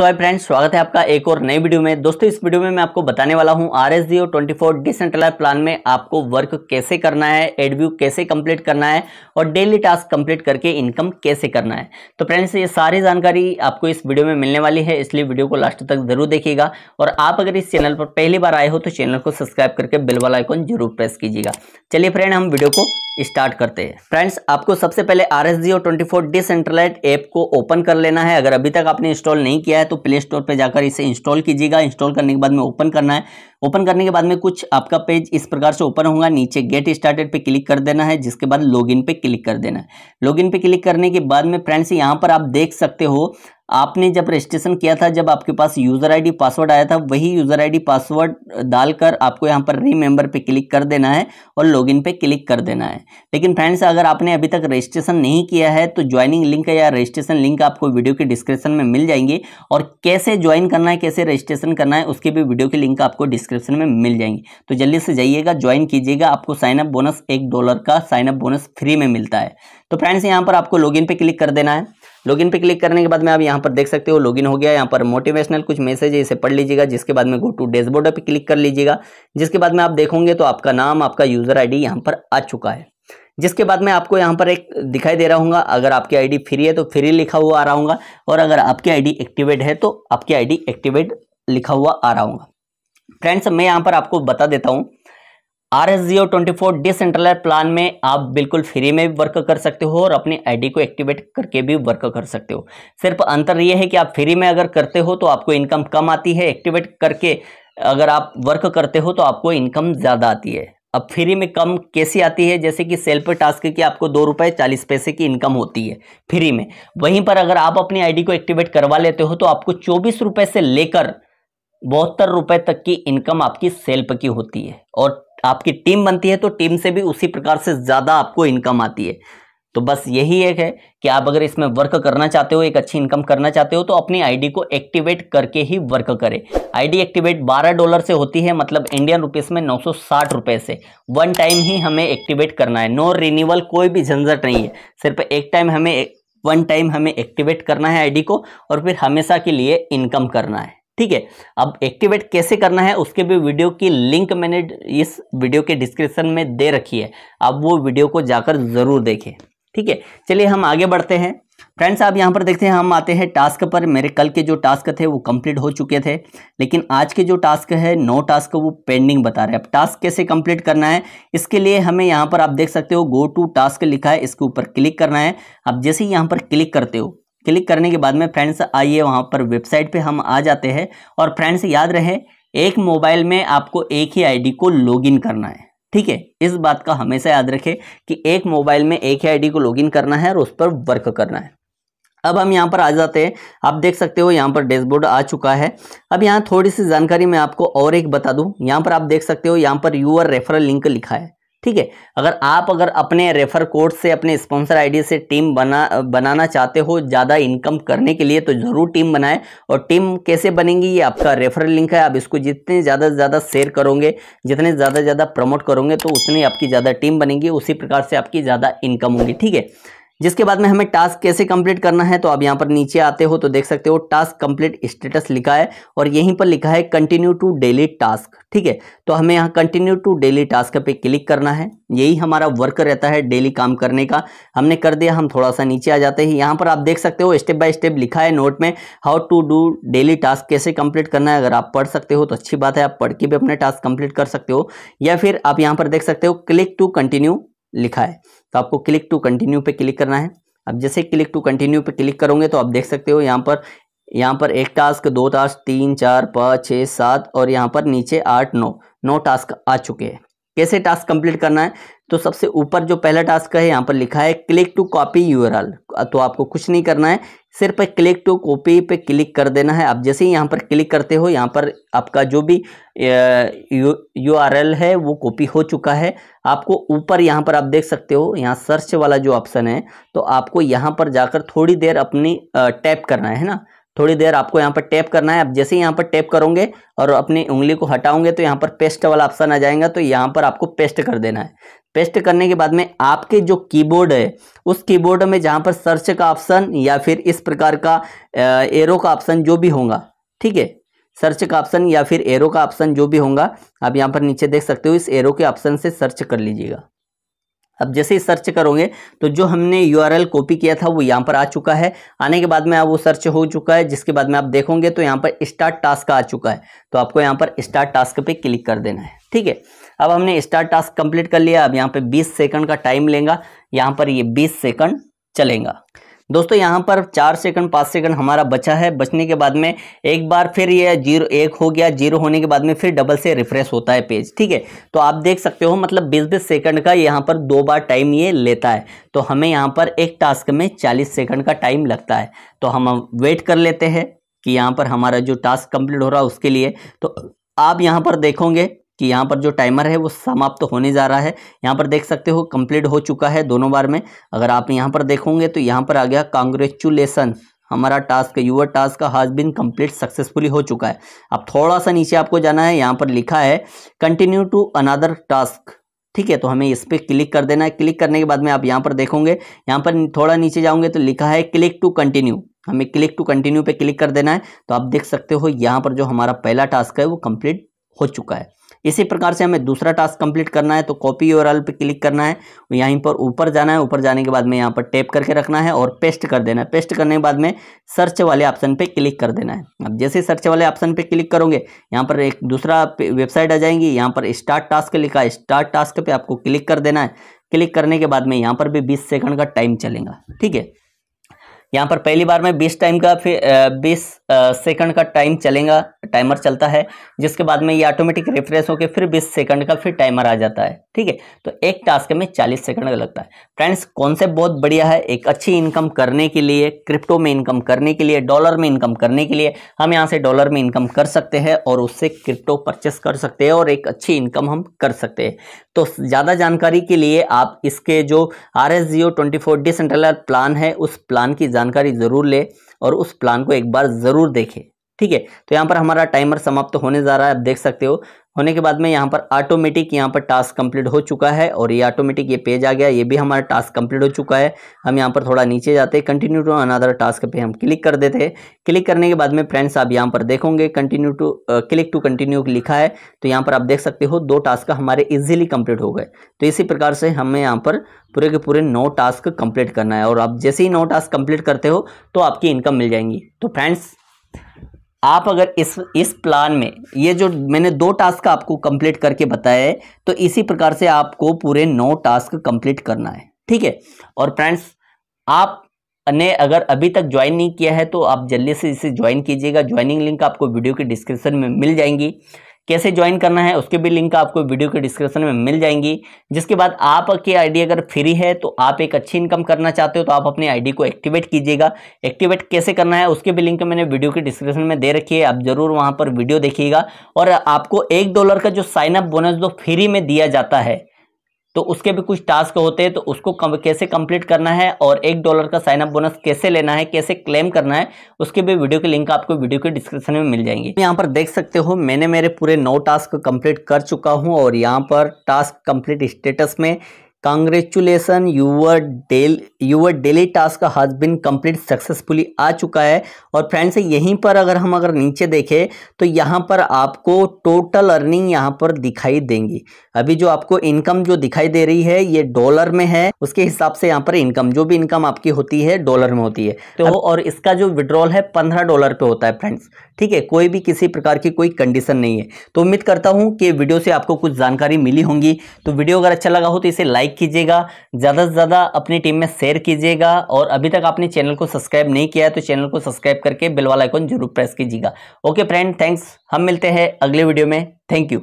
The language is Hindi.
सो हाय फ्रेंड्स स्वागत है आपका एक और नई वीडियो में दोस्तों इस वीडियो में मैं आपको बताने वाला हूं R S D O twenty four decentralize plan में आपको वर्क कैसे करना है एडव्यू कैसे कंप्लीट करना है और डेली टास्क कंप्लीट करके इनकम कैसे करना है तो फ्रेंड्स ये सारी जानकारी आपको इस वीडियो में मिलने वाली है इसलिए वीडियो को लास्ट तक जरूर देखिएगा और आप अगर इस चैनल पर पहली बार आए हो तो चैनल को सब्सक्राइब करके बिल वाला आइकॉन जरूर प्रेस कीजिएगा चलिए फ्रेंड हम वीडियो को स्टार्ट करते हैं फ्रेंड्स आपको सबसे पहले R S G O twenty four decentralize app को ओपन कर लेना है अगर अभी तक आपने इंस्टॉल नहीं किया है तो प्ले स्टोर पर जाकर इसे इंस्टॉल कीजिएगा इंस्टॉल करने के बाद में ओपन करना है ओपन करने के बाद में कुछ आपका पेज इस प्रकार से ओपन होगा नीचे गेट स्टार्टेड पे क्लिक कर देना है जिसके बाद लॉगिन पे क्लिक कर देना है लॉगिन पे क्लिक करने के बाद में फ्रेंड्स यहाँ पर आप देख सकते हो आपने जब रजिस्ट्रेशन किया था जब आपके पास यूज़र आईडी पासवर्ड आया था वही यूज़र आईडी पासवर्ड डालकर आपको यहाँ पर रीमेंबर पे क्लिक कर देना है और लॉगिन पे क्लिक कर देना है लेकिन फ्रेंड्स अगर आपने अभी तक रजिस्ट्रेशन नहीं किया है तो ज्वाइनिंग लिंक या रजिस्ट्रेशन लिंक आपको वीडियो के डिस्क्रिप्शन में मिल जाएंगे और कैसे ज्वाइन करना है कैसे रजिस्ट्रेशन करना है उसके भी वीडियो के लिंक आपको डिस्क्रिप्शन में मिल जाएंगे तो जल्दी से जाइएगा ज्वाइन कीजिएगा आपको साइनअप बोनस एक डॉलर का साइनअप बोनस फ्री में मिलता है तो फ्रेंड्स यहाँ पर आपको लॉगिन पे क्लिक कर देना है लॉगिन पे क्लिक करने के बाद में आप यहाँ पर देख सकते हो लॉगिन हो गया यहाँ पर मोटिवेशनल कुछ मैसेज है इसे पढ़ लीजिएगा जिसके बाद में गो टू डैशबोर्ड पे क्लिक कर लीजिएगा जिसके बाद में आप देखोगे तो आपका नाम आपका यूज़र आई डी पर आ चुका है जिसके बाद में आपको यहाँ पर एक दिखाई दे रहा हूँ अगर आपकी डी फ्री है तो फ्री लिखा हुआ आ रहा होगा और अगर आपकी डी एक्टिवेट है तो आपकी डी एक्टिवेट लिखा हुआ आ रहा होगा फ्रेंड्स मैं यहाँ पर आपको बता देता हूँ R S G O twenty four decentralize plan में आप बिल्कुल फ्री में वर्क कर सकते हो और अपनी आईडी को एक्टिवेट करके भी वर्क कर सकते हो सिर्फ अंतर यह है कि आप फ्री में अगर करते हो तो आपको इनकम कम आती है एक्टिवेट करके अगर आप वर्क करते हो तो आपको इनकम ज़्यादा आती है अब फ्री में कम कैसी आती है जैसे कि सेल पर टास्क की आपको दो रुपये चालीस पैसे की इनकम होती है फ्री में वहीं पर अगर आप अपनी आईडी को एक्टिवेट करवा लेते हो तो आपको चौबीस रुपये से लेकर बहत्तर रुपये तक की इनकम आपकी सेल्प की होती है और आपकी टीम बनती है तो टीम से भी उसी प्रकार से ज़्यादा आपको इनकम आती है तो बस यही एक है कि आप अगर इसमें वर्क करना चाहते हो एक अच्छी इनकम करना चाहते हो तो अपनी आईडी को एक्टिवेट करके ही वर्क करें आईडी एक्टिवेट 12 डॉलर से होती है मतलब इंडियन रुपीस में नौ रुपए से वन टाइम ही हमें एक्टिवेट करना है नो रिन्यूअल कोई भी झंझट नहीं है सिर्फ एक टाइम हमें वन टाइम हमें एक्टिवेट करना है आई को और फिर हमेशा के लिए इनकम करना है ठीक है अब एक्टिवेट कैसे करना है उसके भी वीडियो की लिंक मैंने इस वीडियो के डिस्क्रिप्शन में दे रखी है आप वो वीडियो को जाकर ज़रूर देखें ठीक है चलिए हम आगे बढ़ते हैं फ्रेंड्स आप यहाँ पर देखते हैं हम आते हैं टास्क पर मेरे कल के जो टास्क थे वो कंप्लीट हो चुके थे लेकिन आज के जो टास्क है नो टास्क वो पेंडिंग बता रहे हैं अब टास्क कैसे कंप्लीट करना है इसके लिए हमें यहाँ पर आप देख सकते हो गो टू टास्क लिखा है इसके ऊपर क्लिक करना है आप जैसे ही यहाँ पर क्लिक करते हो क्लिक करने के बाद में फ्रेंड्स आइए वहाँ पर वेबसाइट पे हम आ जाते हैं और फ्रेंड्स याद रहे एक मोबाइल में आपको एक ही आईडी को लॉगिन करना है ठीक है इस बात का हमेशा याद रखें कि एक मोबाइल में एक ही आईडी को लॉगिन करना है और उस पर वर्क करना है अब हम यहाँ पर आ जाते हैं आप देख सकते हो यहाँ पर डैशबोर्ड आ चुका है अब यहाँ थोड़ी सी जानकारी मैं आपको और एक बता दूँ यहाँ पर आप देख सकते हो यहाँ पर यूअर रेफरल लिंक लिखा है ठीक है अगर आप अगर अपने रेफर कोड से अपने स्पॉन्सर आईडी से टीम बना बनाना चाहते हो ज़्यादा इनकम करने के लिए तो ज़रूर टीम बनाएं और टीम कैसे बनेंगी ये आपका रेफर लिंक है आप इसको जितने ज़्यादा से ज़्यादा शेयर करोगे जितने ज़्यादा से ज़्यादा प्रमोट करोगे तो उतनी आपकी ज़्यादा टीम बनेंगी उसी प्रकार से आपकी ज़्यादा इनकम होगी ठीक है जिसके बाद में हमें टास्क कैसे कंप्लीट करना है तो आप यहाँ पर नीचे आते हो तो देख सकते हो टास्क कंप्लीट स्टेटस लिखा है और यहीं पर लिखा है कंटिन्यू टू डेली टास्क ठीक है तो हमें यहाँ कंटिन्यू टू डेली टास्क पे क्लिक करना है यही हमारा वर्क रहता है डेली काम करने का हमने कर दिया हम थोड़ा सा नीचे आ जाते हैं यहाँ पर आप देख सकते हो स्टेप बाय स्टेप लिखा है नोट में how to do daily task कैसे कंप्लीट करना है अगर आप पढ़ सकते हो तो अच्छी बात है आप पढ़ के भी अपने टास्क कंप्लीट कर सकते हो या फिर आप यहाँ पर देख सकते हो क्लिक टू कंटिन्यू लिखा है तो आपको क्लिक टू कंटिन्यू पे क्लिक करना है अब जैसे क्लिक टू कंटिन्यू पे क्लिक करोगे तो आप देख सकते हो यहाँ पर यहाँ पर एक टास्क दो टास्क तीन चार पाँच छः सात और यहाँ पर नीचे आठ नौ नौ टास्क आ चुके हैं कैसे टास्क कंप्लीट करना है तो सबसे ऊपर जो पहला टास्क है यहाँ पर लिखा है क्लिक टू कॉपी आल तो आपको कुछ नहीं करना है सिर्फ क्लिक टू कॉपी पे क्लिक कर देना है आप जैसे ही यहाँ पर क्लिक करते हो यहाँ पर आपका जो भी यू आर एल है वो कॉपी हो चुका है आपको ऊपर यहाँ पर आप देख सकते हो यहाँ सर्च वाला जो ऑप्शन है तो आपको यहाँ पर जाकर थोड़ी देर अपनी टैप करना है ना थोड़ी देर आपको यहाँ पर टैप करना है आप जैसे ही यहाँ पर टैप करोगे और अपनी उंगली को हटाओगे तो यहाँ पर पेस्ट वाला ऑप्शन आ जाएगा तो यहाँ पर आपको पेस्ट कर देना है पेस्ट करने के बाद में आपके जो कीबोर्ड है उस कीबोर्ड में जहाँ पर सर्च का ऑप्शन या फिर इस प्रकार का एरो का ऑप्शन जो भी होगा ठीक है सर्च का ऑप्शन या फिर एरो का ऑप्शन जो भी होगा आप यहाँ पर नीचे देख सकते हो इस एरो के ऑप्शन से सर्च कर लीजिएगा अब जैसे ही सर्च करोगे तो जो हमने यू कॉपी किया था वो यहाँ पर आ चुका है आने के बाद में आप वो सर्च हो चुका है जिसके बाद में आप देखोगे तो यहाँ पर स्टार्ट टास्क आ चुका है तो आपको यहाँ पर स्टार्ट टास्क पे क्लिक कर देना है ठीक है अब हमने स्टार्ट टास्क कंप्लीट कर लिया अब यहाँ पे 20 सेकंड का टाइम लेंगे यहाँ पर ये 20 सेकंड चलेगा दोस्तों यहाँ पर चार सेकंड पाँच सेकंड हमारा बचा है बचने के बाद में एक बार फिर ये जीरो एक हो गया जीरो होने के बाद में फिर डबल से रिफ्रेश होता है पेज ठीक है तो आप देख सकते हो मतलब बीस बीस सेकंड का यहाँ पर दो बार टाइम ये लेता है तो हमें यहाँ पर एक टास्क में चालीस सेकंड का टाइम लगता है तो हम वेट कर लेते हैं कि यहाँ पर हमारा जो टास्क कम्प्लीट हो रहा है उसके लिए तो आप यहाँ पर देखोगे कि यहाँ पर जो टाइमर है वो समाप्त तो होने जा रहा है यहाँ पर देख सकते हो कंप्लीट हो चुका है दोनों बार में अगर आप यहाँ पर देखोगे तो यहाँ पर आ गया कॉन्ग्रेचुलेसन हमारा टास्क यूअर टास्क हाज बिन कंप्लीट सक्सेसफुली हो चुका है अब थोड़ा सा नीचे आपको जाना है यहाँ पर लिखा है कंटिन्यू टू अनादर टास्क ठीक है तो हमें इस पर क्लिक कर देना है क्लिक करने के बाद में आप यहाँ पर देखोगे यहाँ पर थोड़ा नीचे जाओगे तो लिखा है क्लिक टू कंटिन्यू हमें क्लिक टू कंटिन्यू पे क्लिक कर देना है तो आप देख सकते हो यहाँ पर जो हमारा पहला टास्क है वो कंप्लीट हो चुका है इसी प्रकार से हमें दूसरा टास्क कंप्लीट करना है तो कॉपी ओवरऑल पे क्लिक करना है यहीं पर ऊपर जाना है ऊपर जाने के बाद में यहाँ पर टेप करके रखना है और पेस्ट कर देना है पेस्ट करने के बाद में सर्च वाले ऑप्शन पर क्लिक कर देना है अब जैसे सर्च वाले ऑप्शन पर क्लिक करोगे यहाँ पर एक दूसरा वेबसाइट आ जाएंगी यहाँ पर स्टार्ट टास्क लिखा है स्टार्ट टास्क पर आपको क्लिक कर देना है क्लिक करने के बाद में यहाँ पर भी बीस सेकंड का टाइम चलेगा ठीक है यहाँ पर पहली बार में 20 टाइम का फिर बीस सेकंड का टाइम चलेगा टाइमर चलता है जिसके बाद में ये ऑटोमेटिक रिफ्रेश होकर फिर 20 सेकंड का फिर टाइमर आ जाता है ठीक है तो एक टास्क में 40 सेकंड का लगता है फ्रेंड्स कॉन्सेप्ट बहुत बढ़िया है एक अच्छी इनकम करने के लिए क्रिप्टो में इनकम करने के लिए डॉलर में इनकम करने के लिए हम यहाँ से डॉलर में इनकम कर सकते हैं और उससे क्रिप्टो परचेस कर सकते हैं और एक अच्छी इनकम हम कर सकते हैं तो ज़्यादा जानकारी के लिए आप इसके जो R S G O twenty four plan है उस प्लान की जानकारी ज़रूर ले और उस प्लान को एक बार ज़रूर देखें ठीक है तो यहाँ पर हमारा टाइमर समाप्त तो होने जा रहा है आप देख सकते हो होने के बाद में यहाँ पर ऑटोमेटिक यहाँ पर टास्क कंप्लीट हो चुका है और ये ऑटोमेटिक ये पेज आ गया ये भी हमारा टास्क कंप्लीट हो चुका है हम यहाँ पर थोड़ा नीचे जाते हैं कंटिन्यू टू अनदर टास्क पे हम क्लिक कर देते हैं क्लिक करने के बाद में फ्रेंड्स आप यहाँ पर देखोगे continue to click to continue लिखा है तो यहाँ पर आप देख सकते हो दो टास्क हमारे ईजिली कंप्लीट हो गए तो इसी प्रकार से हमें यहाँ पर पूरे के पूरे नौ टास्क कंप्लीट करना है और आप जैसे ही नौ टास्क कंप्लीट करते हो तो आपकी इनकम मिल जाएंगी तो फ्रेंड्स आप अगर इस इस प्लान में ये जो मैंने दो टास्क आपको कंप्लीट करके बताया है तो इसी प्रकार से आपको पूरे नौ टास्क कंप्लीट करना है ठीक है और फ्रेंड्स आप ने अगर अभी तक ज्वाइन नहीं किया है तो आप जल्दी से इसे ज्वाइन कीजिएगा ज्वाइनिंग लिंक आपको वीडियो के डिस्क्रिप्शन में मिल जाएंगी कैसे ज्वाइन करना है उसके भी लिंक आपको वीडियो के डिस्क्रिप्शन में मिल जाएंगी जिसके बाद आपकी आईडी अगर फ्री है तो आप एक अच्छी इनकम करना चाहते हो तो आप अपनी आईडी को एक्टिवेट कीजिएगा एक्टिवेट कैसे करना है उसके भी लिंक मैंने वीडियो के डिस्क्रिप्शन में दे रखी है आप जरूर वहाँ पर वीडियो देखिएगा और आपको एक डॉलर का जो साइनअप बोनस जो फ्री में दिया जाता है तो उसके भी कुछ टास्क होते हैं तो उसको कम, कैसे कंप्लीट करना है और एक डॉलर का साइन अप बोनस कैसे लेना है कैसे क्लेम करना है उसके भी वीडियो के लिंक आपको वीडियो के डिस्क्रिप्शन में मिल जाएंगे यहाँ पर देख सकते हो मैंने मेरे पूरे नौ टास्क कंप्लीट कर चुका हूँ और यहाँ पर टास्क कंप्लीट स्टेटस में congratulation your daily your daily task has been complete successfully आ चुका है और फ्रेंड्स यहीं पर अगर हम अगर नीचे देखें तो यहाँ पर आपको टोटल अर्निंग यहाँ पर दिखाई देंगी अभी जो आपको इनकम जो दिखाई दे रही है ये डॉलर में है उसके हिसाब से यहाँ पर इनकम जो भी इनकम आपकी होती है डॉलर में होती है तो और इसका जो विड्रॉल है पंद्रह डॉलर पे होता है फ्रेंड्स ठीक है कोई भी किसी प्रकार की कोई कंडीशन नहीं है तो उम्मीद करता हूँ कि वीडियो से आपको कुछ जानकारी मिली होंगी तो वीडियो अगर अच्छा लगा हो तो इसे लाइक लाइक कीजिएगा ज़्यादा से ज़्यादा अपनी टीम में शेयर कीजिएगा और अभी तक आपने चैनल को सब्सक्राइब नहीं किया है तो चैनल को सब्सक्राइब करके बेल वाला जरूर प्रेस कीजिएगा ओके फ्रेंड थैंक्स हम मिलते हैं अगले वीडियो में थैंक यू